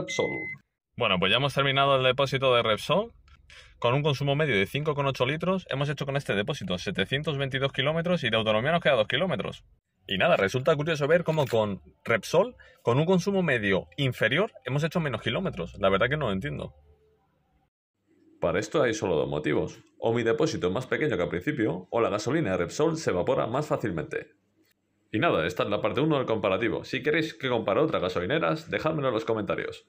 Repsol. Bueno, pues ya hemos terminado el depósito de Repsol. Con un consumo medio de 5,8 litros, hemos hecho con este depósito 722 kilómetros y de autonomía nos queda 2 kilómetros. Y nada, resulta curioso ver cómo con Repsol, con un consumo medio inferior, hemos hecho menos kilómetros. La verdad que no lo entiendo. Para esto hay solo dos motivos. O mi depósito es más pequeño que al principio, o la gasolina de Repsol se evapora más fácilmente. Y nada, esta es la parte 1 del comparativo. Si queréis que compare otras gasolineras, dejádmelo en los comentarios.